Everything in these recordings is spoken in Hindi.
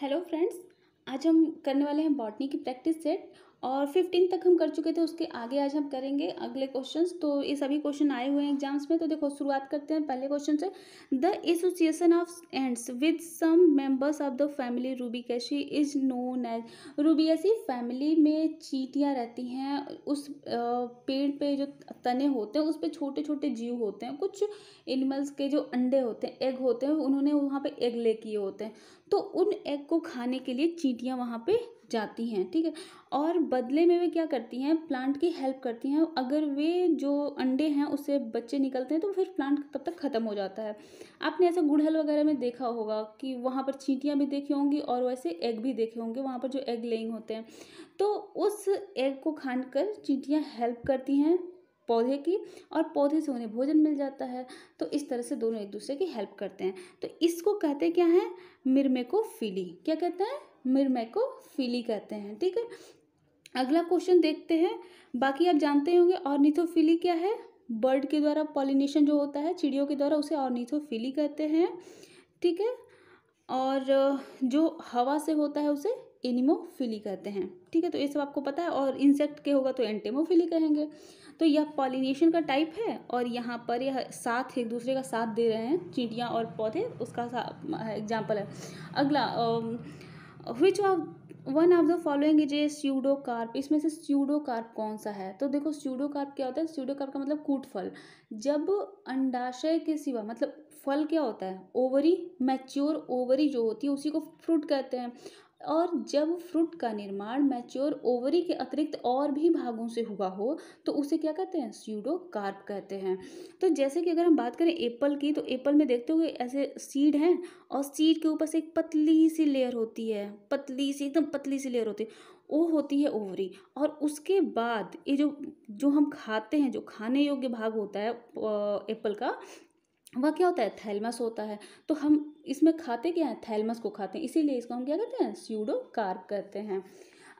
हेलो फ्रेंड्स आज हम करने वाले हैं बॉटनी की प्रैक्टिस सेट और फिफ्टीन तक हम कर चुके थे उसके आगे आज हम करेंगे अगले क्वेश्चन तो ये सभी क्वेश्चन आए हुए हैं एग्जाम्स में तो देखो शुरुआत करते हैं पहले क्वेश्चन से the association of ants with some members of the family Rubiaceae is known as Rubiaceae family में चीटियाँ रहती हैं उस पेड़ पे जो तने होते हैं उस पर छोटे छोटे जीव होते हैं कुछ एनिमल्स के जो अंडे होते हैं एग होते हैं उन्होंने वहाँ पर एग ले किए होते हैं तो उन एग को खाने के लिए चीटियाँ वहाँ पर जाती हैं ठीक है और बदले में वे क्या करती हैं प्लांट की हेल्प करती हैं अगर वे जो अंडे हैं उससे बच्चे निकलते हैं तो फिर प्लांट तब तक ख़त्म हो जाता है आपने ऐसा गुड़हल वगैरह में देखा होगा कि वहाँ पर चींटियाँ भी देखी होंगी और वैसे एग भी देखे होंगे वहाँ पर जो एग लेइंग होते हैं तो उस एग को खान कर चींटियाँ हेल्प करती हैं पौधे की और पौधे से उन्हें भोजन मिल जाता है तो इस तरह से दोनों एक दूसरे की हेल्प करते हैं तो इसको कहते क्या है फीली क्या कहते हैं को फिली कहते हैं ठीक है अगला क्वेश्चन देखते हैं बाकी आप जानते होंगे ऑर्निथोफिली क्या है बर्ड के द्वारा पॉलिनेशन जो होता है चिड़ियों के द्वारा उसे ऑर्निथोफिली कहते हैं ठीक है और जो हवा से होता है उसे एनिमोफिली कहते हैं ठीक है तो ये सब आपको पता है और इंसेक्ट के होगा तो एंटेमोफिली कहेंगे तो यह पॉलिनेशन का टाइप है और यहाँ पर यह साथ एक दूसरे का साथ दे रहे हैं चिड़िया और पौधे उसका एग्जाम्पल है अगला which of one of the following is a carp इसमें से स्यूडो कार्प कौन सा है तो देखो स्यूडो कार्प क्या होता है स्यूडोकार्प का मतलब कूट फल जब अंडाशय के सिवा मतलब फल क्या होता है ओवरी मैच्योर ओवरी जो होती है उसी को फ्रूट कहते हैं और जब फ्रूट का निर्माण मैच्योर ओवरी के अतिरिक्त और भी भागों से हुआ हो तो उसे क्या कहते हैं स्यूडो कार्प कहते हैं तो जैसे कि अगर हम बात करें एप्पल की तो एप्पल में देखते हो ऐसे सीड हैं और सीड के ऊपर से एक पतली सी लेयर होती है पतली सी एकदम पतली सी लेयर होती है वो होती है ओवरी और उसके बाद ये जो जो हम खाते हैं जो खाने योग्य भाग होता है एप्पल का वह क्या होता है थैलमस होता है तो हम इसमें खाते क्या हैं थैलमस को खाते हैं इसीलिए इसको हम क्या कहते हैं स्यूडो कार्प कहते हैं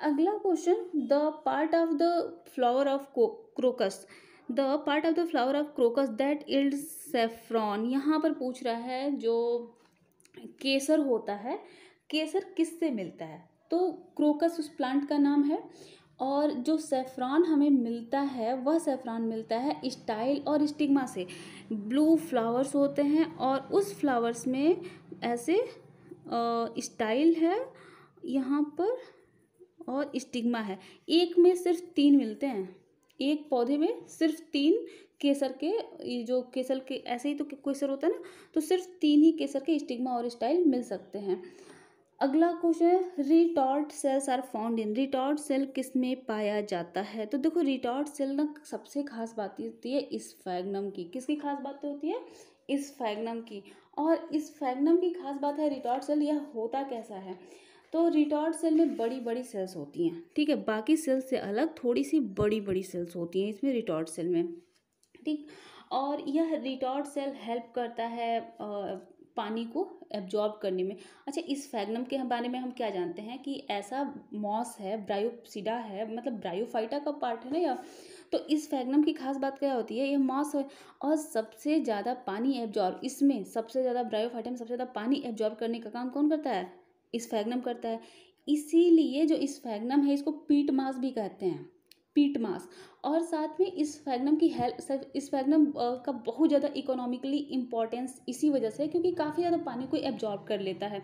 अगला question the part of the flower of crocus the part of the flower of crocus that yield saffron यहाँ पर पूछ रहा है जो केसर होता है केसर किससे मिलता है तो क्रोकस उस प्लांट का नाम है और जो सैफ़रान हमें मिलता है वह सैफ़रान मिलता है स्टाइल और स्टिग्मा से ब्लू फ्लावर्स होते हैं और उस फ्लावर्स में ऐसे स्टाइल है यहाँ पर और स्टिग्मा है एक में सिर्फ तीन मिलते हैं एक पौधे में सिर्फ तीन केसर के ये जो केसर के ऐसे ही तो केसर होता है ना तो सिर्फ तीन ही केसर के स्टिग्मा और स्टाइल मिल सकते हैं अगला क्वेश्चन है retort cells are found in retort cell किस में पाया जाता है तो देखो रिटॉर्ट सेल ना सबसे खास बात होती है इस फैगनम की किसकी खास बात होती है इस फैगनम की और इस फैगनम की खास बात है रिटॉर्ट सेल यह होता कैसा है तो रिटॉर्ट सेल में बड़ी बड़ी सेल्स होती हैं ठीक है बाकी सेल्स से अलग थोड़ी सी बड़ी बड़ी सेल्स होती हैं इसमें रिटॉर्ट सेल में ठीक और यह रिटॉर्ट सेल हेल्प करता है आ, पानी को एब्जॉर्ब करने में अच्छा इस फैगनम के बारे में हम क्या जानते हैं कि ऐसा मॉस है ब्रायोसिडा है मतलब ब्रायोफाइटा का पार्ट है ना या तो इस फैगनम की खास बात क्या होती है ये मॉस है और सबसे ज़्यादा पानी एब्जॉर्ब इसमें सबसे ज़्यादा ब्रायोफाइटा में सबसे ज़्यादा पानी एब्जॉर्ब करने का काम कौन करता है इस फैगनम करता है इसीलिए जो इस फैगनम है इसको पीट मास भी कहते हैं पीट मास और साथ में इस फैगनम की हेल्प इस फैगनम का बहुत ज़्यादा इकोनॉमिकली इम्पॉर्टेंस इसी वजह से है क्योंकि काफ़ी ज़्यादा पानी को एब्जॉर्ब कर लेता है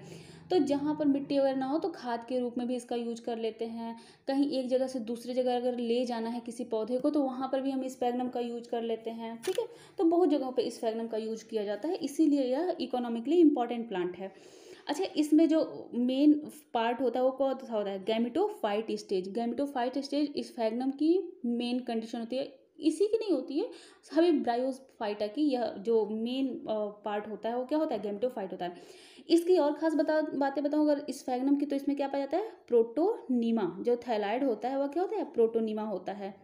तो जहाँ पर मिट्टी वगैरह ना हो तो खाद के रूप में भी इसका यूज कर लेते हैं कहीं एक जगह से दूसरी जगह अगर ले जाना है किसी पौधे को तो वहाँ पर भी हम इस फैगनम का यूज कर लेते हैं ठीक है तो बहुत जगहों पर इस फैगनम का यूज किया जाता है इसीलिए यह इकोनॉमिकली इम्पॉर्टेंट प्लांट है अच्छा इसमें जो मेन पार्ट होता है वो कौन सा होता है गैमिटोफाइट स्टेज गैमिटोफाइट स्टेज इस फैगनम की मेन कंडीशन होती है इसी की नहीं होती है सभी ब्रायोफाइटा की यह जो मेन पार्ट होता है वो क्या होता है गैमिटोफाइट होता है इसकी और खास बता बातें बताऊँ अगर इस फैगनम की तो इसमें क्या पाया जाता है प्रोटोनीमा जो थैलाइड होता है वह क्या होता है प्रोटोनीमा होता है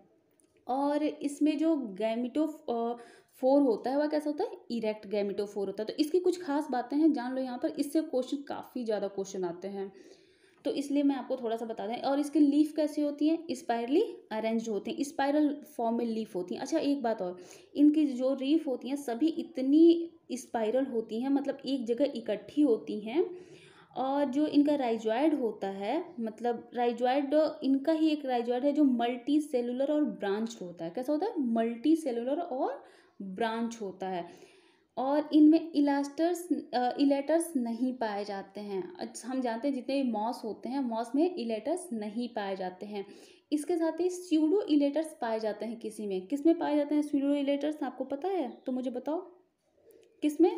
और इसमें जो गैमिटो फोर होता है वह कैसा होता है इरेक्ट गैमिटोफोर होता है तो इसकी कुछ खास बातें हैं जान लो यहाँ पर इससे क्वेश्चन काफ़ी ज़्यादा क्वेश्चन आते हैं तो इसलिए मैं आपको थोड़ा सा बता दें और इसकी लीफ कैसी होती हैं स्पायरली अरेंज होती हैं स्पायरल फॉर्म में लीफ होती हैं अच्छा एक बात और इनकी जो रीफ होती हैं सभी इतनी स्पायरल होती हैं मतलब एक जगह इकट्ठी होती हैं और जो इनका राइजॉयड होता है मतलब राइजॉयड इनका ही एक राइजॉयड है जो मल्टी सेलुलर और ब्रांच होता है कैसा होता है मल्टी सेलुलर और ब्रांच होता है और इनमें इलास्टर्स इलेटर्स नहीं पाए जाते हैं हम जानते हैं जितने मॉस होते हैं मॉस में इलेटर्स नहीं पाए जाते हैं इसके साथ ही स्यूडो इलेटर्स पाए जाते हैं किसी में किस में पाए जाते हैं स्यूडो इलेटर्स आपको पता है तो मुझे बताओ किस में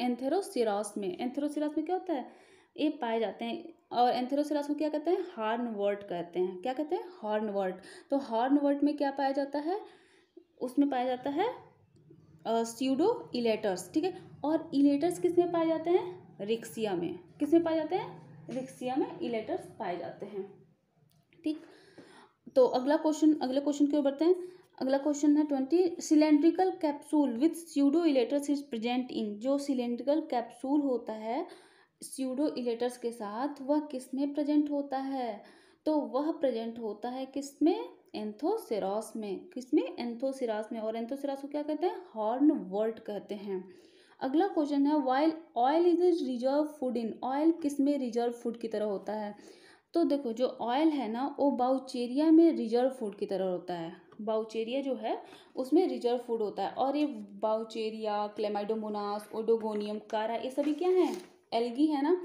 एंथेरोसिरास में एंथेरोसिरास में क्या होता है ये पाए जाते हैं और एंथेरोसिरास को क्या कहते हैं हॉर्नवर्ट कहते हैं क्या कहते हैं हॉर्नवर्ट तो हॉर्नवर्ट में क्या पाया जाता है उसमें पाया जाता है स्यूडो इलेटर्स ठीक है और इलेटर्स किस में पाए जाते हैं रिक्सिया में किस में पाए जाते हैं रिक्सिया में इलेटर्स पाए जाते हैं ठीक तो अगला क्वेश्चन अगले क्वेश्चन की ओर बढ़ते हैं अगला क्वेश्चन है twenty cylindrical capsule with pseudo elaters is present in जो सिलेंड्रिकल कैप्सूल होता है स्यूडो इलेटर्स के साथ वह किस में प्रेजेंट होता है तो वह प्रेजेंट होता है किस में एंथोसिरास में किसमें एंथोसिरास में और एंथोसिरास को क्या कहते हैं हॉर्न वर्ट कहते हैं अगला क्वेश्चन है while oil is reserve food in oil किस में रिजर्व फूड की तरह होता है तो देखो जो ऑयल है ना वो बाउचेरिया में रिजर्व फूड की तरह होता है बाउचेरिया जो है उसमें रिजर्व फूड होता है और ये बाउचेरिया क्लेमाइडोमोनास ओडोगोनियम कारा ये सभी क्या हैं एल्गी है ना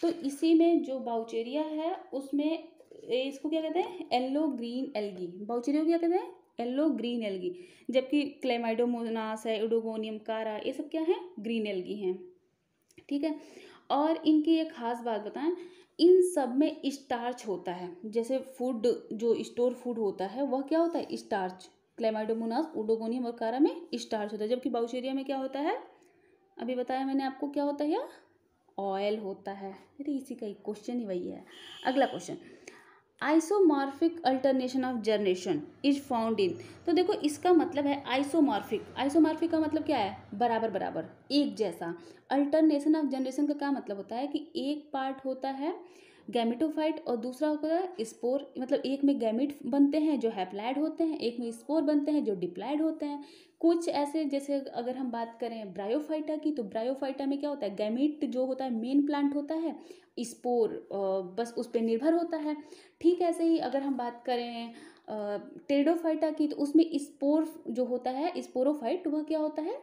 तो इसी में जो बाउचेरिया है उसमें इसको क्या कहते हैं येल्लो ग्रीन एल्गी बाउचेरिया को क्या कहते हैं येल्लो ग्रीन एल्गी जबकि क्लेमाइडोमोनास है इडोगोनियम कारा ये सब क्या है ग्रीन एल्गी हैं ठीक है और इनकी एक खास बात बताएं इन सब में स्टार्च होता है जैसे फूड जो स्टोर फूड होता है वह क्या होता है स्टार्च क्लेमाइडोमोनास उडोगोनियम और कारा में स्टार्च होता है जबकि बाउचेरिया में क्या होता है अभी बताया मैंने आपको क्या होता है ऑयल होता है अरे इसी का एक क्वेश्चन ही वही है अगला question isomorphic alternation of generation is found in तो देखो इसका मतलब है आइसोमॉर्फिक आइसोमॉर्फिक का मतलब क्या है बराबर बराबर एक जैसा अल्टरनेशन ऑफ जनरेशन का क्या मतलब होता है कि एक पार्ट होता है गैमिटोफाइट और दूसरा होता है स्पोर मतलब एक में गैमिट बनते हैं जो हैप्लाइड होते हैं एक में स्पोर बनते हैं जो डिप्लाइड होते हैं कुछ ऐसे जैसे अगर हम बात करें ब्रायोफाइटा की तो ब्रायोफाइटा में क्या होता है गैमिट जो होता है मेन प्लांट होता है स्पोर बस उस पर निर्भर होता है ठीक ऐसे ही अगर हम बात करें टेडोफाइटा की तो उसमें स्पोर जो होता है स्पोरोफाइट वह क्या होता है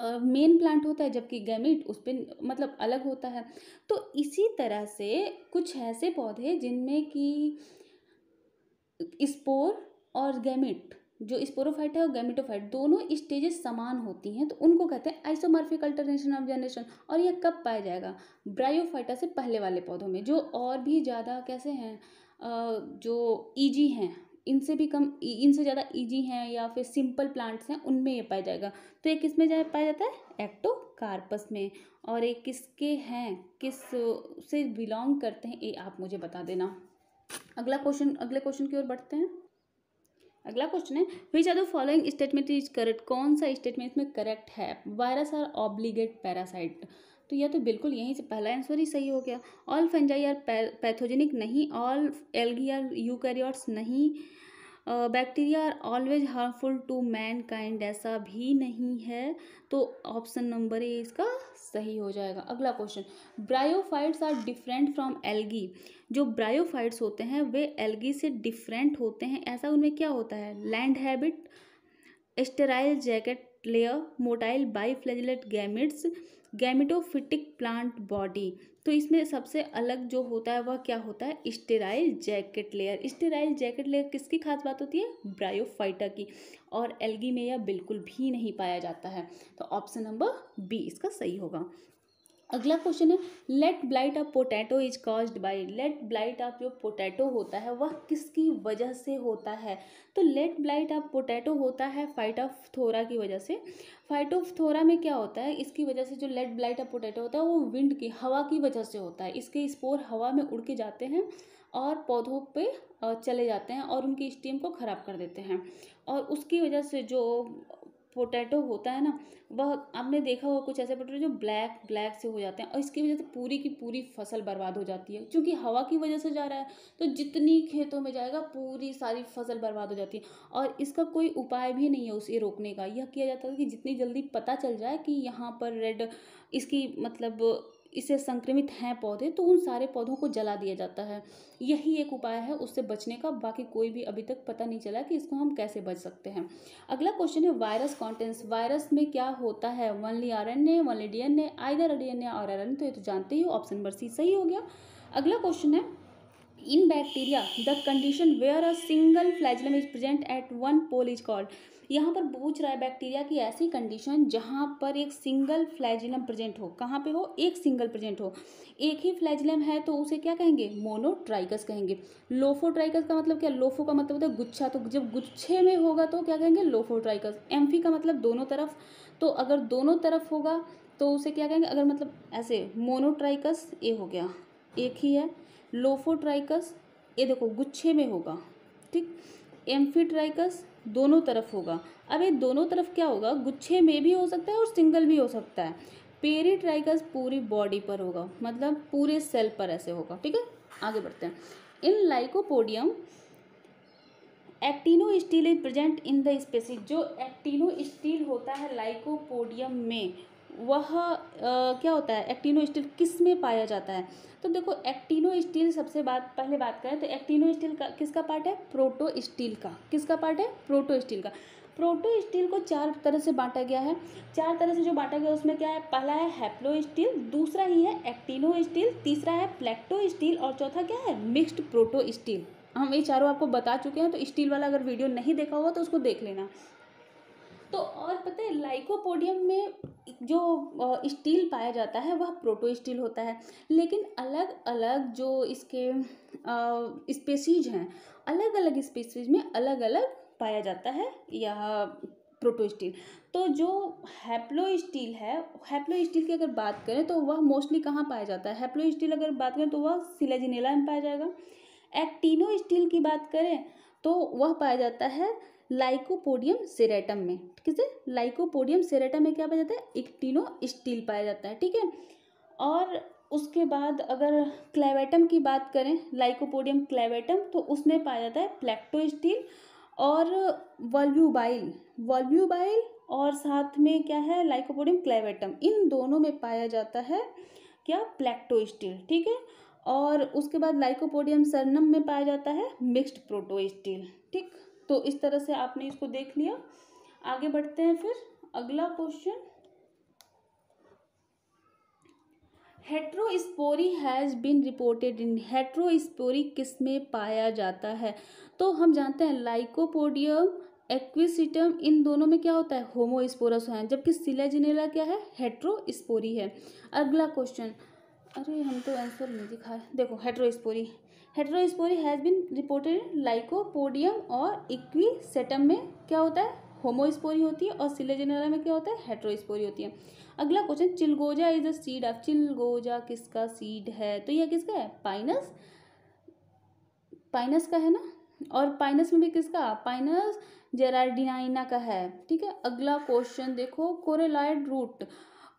मेन प्लांट होता है जबकि गैमिट उस पर मतलब अलग होता है तो इसी तरह से कुछ ऐसे पौधे जिनमें कि स्पोर और गैमिट जो स्पोरोफाइट है और गैमिटोफाइट दोनों स्टेजेस समान होती हैं तो उनको कहते हैं आइसोमार्फिक अल्टरनेशन ऑफ जनरेशन और यह कब पाया जाएगा ब्रायोफाइटा से पहले वाले पौधों में जो और भी ज़्यादा कैसे हैं जो ईजी हैं इनसे भी कम इनसे ज़्यादा इजी हैं या फिर सिंपल प्लांट्स हैं उनमें ये पाया जाएगा तो एक किस में जाए पाया जाता है एक्टोकार्पस में और एक किसके हैं किस से बिलोंग करते हैं ये आप मुझे बता देना अगला क्वेश्चन अगले क्वेश्चन की ओर बढ़ते हैं अगला क्वेश्चन है which are the following statement is correct कौन सा स्टेटमेंट इसमें करेक्ट है वायरस आर ऑब्लीगेट पैरासाइट तो यह तो बिल्कुल यहीं से पहला आंसर ही सही हो गया ऑल फंजाई आर पैथोजेनिक नहीं ऑल एल्गी आर यूकैरियोट्स नहीं bacteria are always harmful to mankind ऐसा भी नहीं है तो ऑप्शन नंबर ए इसका सही हो जाएगा अगला question bryophytes are different from algae जो ब्रायोफाइट्स होते हैं वे एल्गी से डिफरेंट होते हैं ऐसा उनमें क्या होता है land habit a sterile jacket layer motile biflagellate gametes gametophytic plant body तो इसमें सबसे अलग जो होता है वह क्या होता है sterile jacket layer sterile jacket layer किसकी खास बात होती है ब्रायोफाइटा की और एल्गी में यह बिल्कुल भी नहीं पाया जाता है तो ऑप्शन नंबर बी इसका सही होगा अगला क्वेश्चन है late blight of potato is caused by late blight of जो पोटैटो होता है वह किसकी वजह से होता है तो लेट ब्लाइट ऑफ पोटैटो होता है फाइटोफथोरा की वजह से फाइटोफथोरा में क्या होता है इसकी वजह से जो लेट ब्लाइट ऑफ पोटैटो होता है वो विंड की हवा की वजह से होता है इसके स्पोर हवा में उड़ के जाते हैं और पौधों पे चले जाते हैं और उनकी स्टीम को ख़राब कर देते हैं और उसकी वजह से जो पोटैटो होता है ना वह आपने देखा होगा कुछ ऐसे पोटैटो जो ब्लैक ब्लैक से हो जाते हैं और इसकी वजह से पूरी की पूरी फसल बर्बाद हो जाती है क्योंकि हवा की वजह से जा रहा है तो जितनी खेतों में जाएगा पूरी सारी फसल बर्बाद हो जाती है और इसका कोई उपाय भी नहीं है उसे रोकने का यह किया जाता है कि जितनी जल्दी पता चल जाए कि यहाँ पर रेड इसकी मतलब इससे संक्रमित हैं पौधे तो उन सारे पौधों को जला दिया जाता है यही एक उपाय है उससे बचने का बाकी कोई भी अभी तक पता नहीं चला कि इसको हम कैसे बच सकते हैं अगला क्वेश्चन है वायरस कॉन्टेंस वायरस में क्या होता है only R N A only D N A either D N A और आर एन तो ये तो जानते ही हो ऑप्शन नंबर सी सही हो गया अगला क्वेश्चन है in bacteria the condition where a single flagellum is present at one pole is called यहाँ पर पूछ रहा है बैक्टीरिया की ऐसी कंडीशन जहाँ पर एक सिंगल फ्लैजिलम प्रेजेंट हो कहाँ पे हो एक सिंगल प्रेजेंट हो एक ही फ्लैजिलम है तो उसे क्या कहेंगे मोनोट्राइकस कहेंगे लोफोट्राइकस का मतलब क्या लोफो का मतलब होता है गुच्छा तो जब गुच्छे में होगा तो क्या कहेंगे लोफोट्राइकस एम्फी का मतलब दोनों तरफ तो अगर दोनों तरफ होगा तो उसे क्या कहेंगे अगर मतलब ऐसे मोनोट्राइकस ए हो गया एक ही है लोफोट्राइकस ये देखो गुच्छे में होगा ठीक एम्फीट्राइकस दोनों तरफ होगा अब ये दोनों तरफ क्या होगा गुच्छे में भी हो सकता है और सिंगल भी हो सकता है पेरीट्राइकस पूरी बॉडी पर होगा मतलब पूरे सेल पर ऐसे होगा ठीक है आगे बढ़ते हैं in Lycopodium actinostele is present in the species जो एक्टिनो स्टील होता है लाइकोपोडियम में वह क्या होता है एक्टिनो स्टील किस में पाया जाता है तो देखो एक्टिनो स्टील सबसे बात पहले बात करें तो एक्टिनो स्टील का किसका पार्ट है प्रोटो स्टील का किसका पार्ट है प्रोटो स्टील का प्रोटो स्टील को चार तरह से बांटा गया है चार तरह से जो बांटा गया उसमें क्या है पहला है हैप्लो स्टील दूसरा ही है एक्टिनो स्टील तीसरा है प्लेक्टो स्टील और चौथा क्या है मिक्स्ड प्रोटो स्टील हम ये चारों आपको बता चुके हैं तो स्टील वाला अगर वीडियो नहीं देखा हुआ तो उसको देख लेना तो और पता है लाइकोपोडियम में जो स्टील पाया जाता है वह प्रोटो स्टील होता है लेकिन अलग अलग जो इसके स्पेसीज हैं अलग अलग स्पेसीज में अलग अलग पाया जाता है यह प्रोटो स्टील तो जो हैप्लो स्टील है हैप्लो स्टील की अगर बात करें तो वह मोस्टली कहाँ पाया जाता है हैप्लो स्टील अगर बात करें तो वह सिलाजिनेला में पाया जाएगा एक्टिनो स्टील की बात करें तो वह पाया जाता है लाइकोपोडियम सेरेटम में ठीक है लाइकोपोडियम सेरेटम में क्या पाया जाता है इक्टिनो स्टील पाया जाता है ठीक है और उसके बाद अगर क्लेवेटम की बात करें लाइकोपोडियम क्लेवेटम तो उसमें पाया जाता है प्लेक्टो स्टील और वल्व्यूबाइल वॉल्यूबाइल और साथ में क्या है लाइकोपोडियम क्लेवेटम इन दोनों में पाया जाता है क्या प्लेक्टो स्टील ठीक है और उसके बाद लाइकोपोडियम सरनम में पाया जाता है मिक्स्ड प्रोटो स्टील ठीक तो इस तरह से आपने इसको देख लिया आगे बढ़ते हैं फिर अगला question heterospory has been reported in heterospory किस में पाया जाता है तो हम जानते हैं लाइकोपोडियम एक्विसिटम इन दोनों में क्या होता है होमोस्पोरस हैं जबकि सिलेजिनेला क्या है हेट्रोस्पोरी है अगला क्वेश्चन अरे हम तो आंसर नहीं दिखा देखो heterospory heterospory has been reported Lycopodium और इक्वी में क्या होता है होमोस्पोरी होती है और सिलेजेनरा में क्या होता है हेट्रोस्पोरी होती है अगला क्वेश्चन चिलगोजा इज द सीड ऑफ चिलगोजा किसका सीड है तो यह किसका है पाइनस पाइनस का है ना और पाइनस में भी किसका पाइनस जेराडिनाइना का है ठीक है अगला क्वेश्चन देखो कोरेलाइड रूट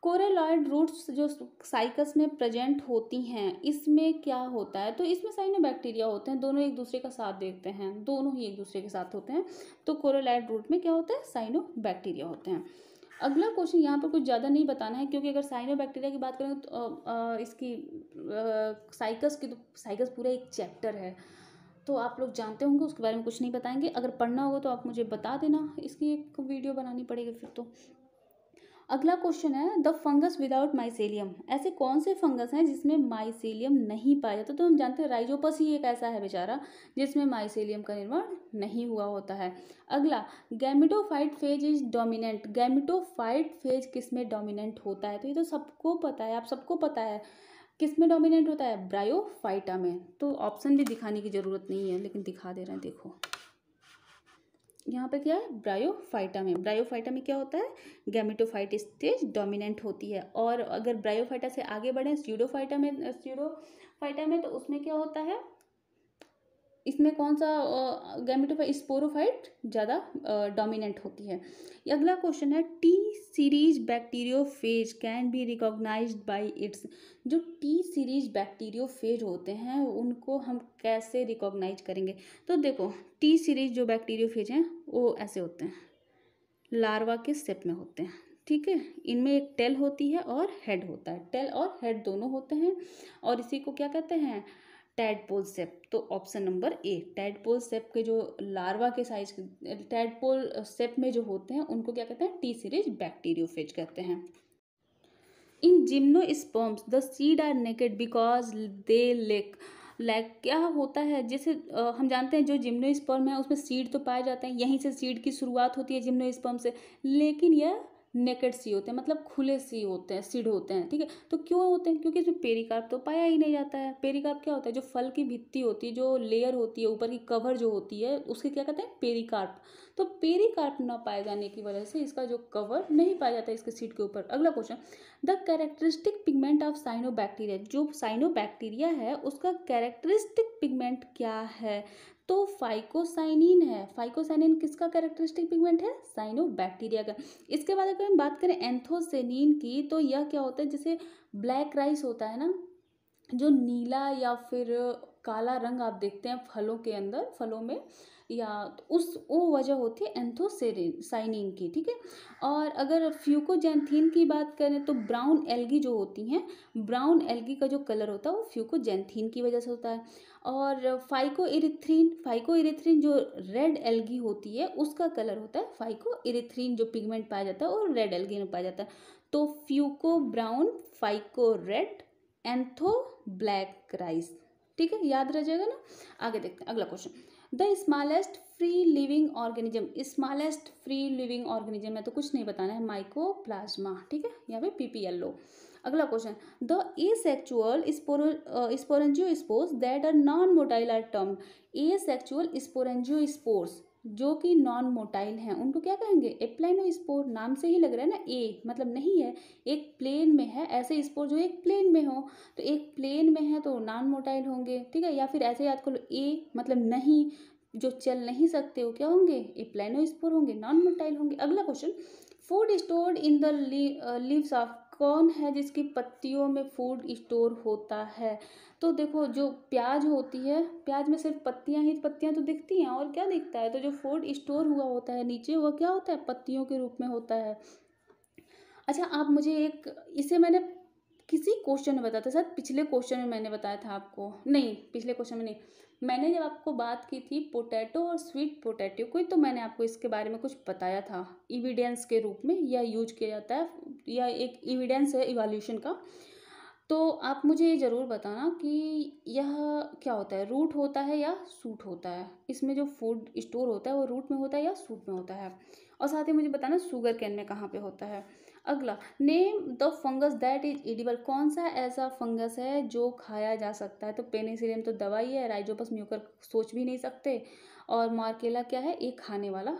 कोरेलॉयड रूट्स जो साइकस में प्रेजेंट होती हैं इसमें क्या होता है तो इसमें साइनो बैक्टीरिया होते हैं दोनों एक दूसरे का साथ देखते हैं दोनों ही एक दूसरे के साथ होते हैं तो कोरेलॉयड रूट में क्या होता है साइनो बैक्टीरिया होते हैं अगला क्वेश्चन यहाँ पर कुछ ज़्यादा नहीं बताना है क्योंकि अगर साइनो बैक्टीरिया की बात करें तो आ, इसकी आ, साइकस की तो साइकस पूरा एक चैप्टर है तो आप लोग जानते होंगे उसके बारे में कुछ नहीं बताएंगे अगर पढ़ना होगा तो आप मुझे बता देना इसकी एक वीडियो बनानी पड़ेगी फिर तो अगला क्वेश्चन है द फंगस विदाउट माइसेलियम ऐसे कौन से फंगस हैं जिसमें माइसेलियम नहीं पाया जाता तो, तो हम जानते हैं राइजोपस ही एक ऐसा है बेचारा जिसमें माइसेलियम का निर्माण नहीं हुआ होता है अगला gametophyte phase is dominant gametophyte phase किस में डोमिनेंट होता है तो ये तो सबको पता है आप सबको पता है किस में डोमिनेंट होता है ब्रायोफाइटा में तो ऑप्शन भी दिखाने की ज़रूरत नहीं है लेकिन दिखा दे रहे हैं देखो यहाँ पे क्या है ब्रायोफाइटा में ब्रायोफाइटा में क्या होता है गैमिटोफाइट स्टेज डोमिनेंट होती है और अगर ब्रायोफाइटा से आगे बढ़ें स्यूडोफाइटा में स्यूडोफाइटा में तो उसमें क्या होता है इसमें कौन सा गैमेटोफाइट स्पोरोफाइट ज़्यादा डोमिनेंट होती है अगला क्वेश्चन है T series bacteriophage can be recognise by its जो टी सीरीज बैक्टीरियोफेज होते हैं उनको हम कैसे रिकॉग्नाइज करेंगे तो देखो टी सीरीज जो बैक्टीरियोफेज हैं वो ऐसे होते हैं लार्वा के सेप में होते हैं ठीक है इनमें एक टेल होती है और हेड होता है टेल और हेड दोनों होते हैं और इसी को क्या कहते हैं टैडपोल सेप तो option number A tadpole shape के जो लार्वा के साइज टैडपोल सेप में जो होते हैं उनको क्या कहते हैं टी सीरीज बैक्टीरियोफेज कहते हैं in gymnosperms the seed are naked because they lack lack क्या होता है जैसे आ, हम जानते हैं जो जिम्नोस्पर्म है उसमें सीड तो पाए जाते हैं यहीं से सीड की शुरुआत होती है जिम्नोस्पर्म से लेकिन यह नेकेड सी होते हैं मतलब खुले सी होते हैं सीड होते हैं ठीक है तो क्यों होते हैं क्योंकि इसमें पेरिकार्प तो पाया ही नहीं जाता है पेरिकार्प क्या होता है जो फल की भित्ती होती है जो लेयर होती है ऊपर की कवर जो होती है उसके क्या कहते हैं पेरिकार्प तो पेरिकार्प ना पाए जाने की वजह से इसका जो कवर नहीं पाया जाता है इसके सीड के ऊपर अगला question the characteristic pigment of cyano जो साइनो है उसका कैरेक्टरिस्टिक पिगमेंट क्या है तो फाइकोसाइनिन है फाइकोसाइनिन किसका कैरेक्टरिस्टिक पिगमेंट है साइनोबैक्टीरिया का इसके बाद अगर हम बात करें एंथोसेनिन की तो यह क्या होता है जैसे ब्लैक राइस होता है ना जो नीला या फिर काला रंग आप देखते हैं फलों के अंदर फलों में या तो उस वो वजह होती है एंथोसेरिन साइनिन की ठीक है और अगर फ्यूकोजेंथीन की बात करें तो ब्राउन एल्गी जो होती हैं ब्राउन एल्गी का जो कलर होता है वो फ्यूकोजेंथीन की वजह से होता है और फाइको इरिथ्रीन फाइको इरिथ्रीन जो रेड एल्गी होती है उसका कलर होता है फाइको इरिथ्रीन जो पिगमेंट पाया जाता है और रेड एल्गी में पाया जाता है तो fuco brown phyco red antho black rice ठीक है याद रह जाएगा ना आगे देखते हैं अगला question the smallest free living organism smallest free living organism में तो कुछ नहीं बताना है माइको प्लाज्मा ठीक है यहाँ पे पीपीएलओ अगला question the asexual sporangiospores that are non motile are term asexual sporangiospores जो कि नॉन मोटाइल हैं उनको क्या कहेंगे एप्लाइनो स्पोर नाम से ही लग रहा है ना ए मतलब नहीं है एक प्लेन में है ऐसे स्पोर जो एक प्लेन में हो तो एक प्लेन में है तो नॉन मोटाइल होंगे ठीक है या फिर ऐसे याद कर लो ए मतलब नहीं जो चल नहीं सकते वो क्या होंगे स्पोर होंगे नॉन मोटाइल होंगे अगला question food stored in the leaves of कौन है जिसकी पत्तियों में फूड स्टोर होता है तो देखो जो प्याज होती है प्याज में सिर्फ पत्तियां ही पत्तियां तो दिखती हैं और क्या दिखता है तो जो फूड स्टोर हुआ होता है नीचे वह क्या होता है पत्तियों के रूप में होता है अच्छा आप मुझे एक इसे मैंने किसी क्वेश्चन में बताया था सर पिछले क्वेश्चन में मैंने बताया था आपको नहीं पिछले क्वेश्चन में नहीं मैंने जब आपको बात की थी पोटैटो और स्वीट पोटैटो की तो मैंने आपको इसके बारे में कुछ बताया था इविडेंस के रूप में यह यूज किया जाता है या एक इविडेंस है इवाल्यूशन का तो आप मुझे ये ज़रूर बताना कि यह क्या होता है रूट होता है या सूट होता है इसमें जो फूड स्टोर होता है वो रूट में होता है या सूट में होता है और साथ ही मुझे बताना शुगर कैन में कहाँ पे होता है अगला name the fungus that is edible कौन सा ऐसा फंगस है जो खाया जा सकता है तो पेनिसिलियम तो दवाई है राइजोपस म्यूकर सोच भी नहीं सकते और मार्केला क्या है एक खाने वाला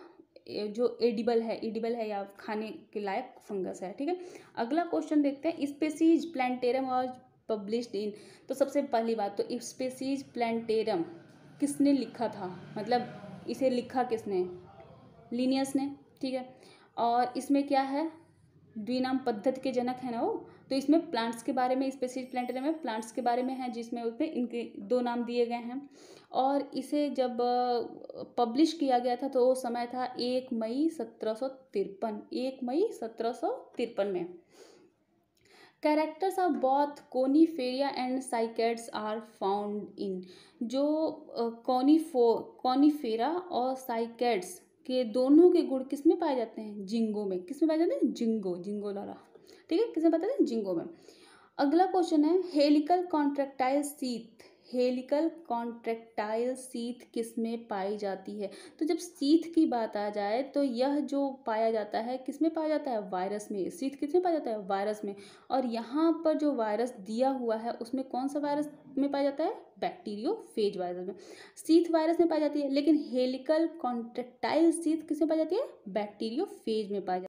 जो एडिबल है एडिबल है या खाने के लायक फंगस है ठीक है अगला क्वेश्चन देखते हैं स्पेसीज प्लान्टेरम और पब्लिश्ड इन तो सबसे पहली बात तो स्पेसीज प्लान्टेरम किसने लिखा था मतलब इसे लिखा किसने लीनियस ने ठीक है और इसमें क्या है द्विनाम पद्धति के जनक है ना वो तो इसमें प्लांट्स के बारे में स्पेसिफिक प्लांटर में प्लांट्स के बारे में है जिसमें पर इनके दो नाम दिए गए हैं और इसे जब पब्लिश किया गया था तो वो समय था एक मई सत्रह सौ तिरपन एक मई सत्रह सौ तिरपन में characters of both coniferae and cycads are found in जो कॉनीफो कॉनीफेरा और साइकेड्स कि दोनों के गुड़ किस में पाए जाते हैं जिंगो में किस में पाए जाते हैं जिंगो जिंगो लारा ठीक है किस में बताते हैं जिंगो में अगला क्वेश्चन है helical contractile sheath helical contractile sheath किस में पाई जाती है तो जब सीथ की बात आ जाए तो यह जो पाया जाता है किस में पाया जाता है वायरस में सीथ किस में पाया जाता है वायरस में और यहाँ पर जो वायरस दिया हुआ है उसमें कौन सा वायरस में पाया जाता है बैक्टीरियो फेज वायरस में सीथ वायरस में पाई जाती है लेकिन हेलिकल कॉन्ट्रेक्टाइल सीथ किस में पाई जाती है बैक्टीरियो फेज में पाई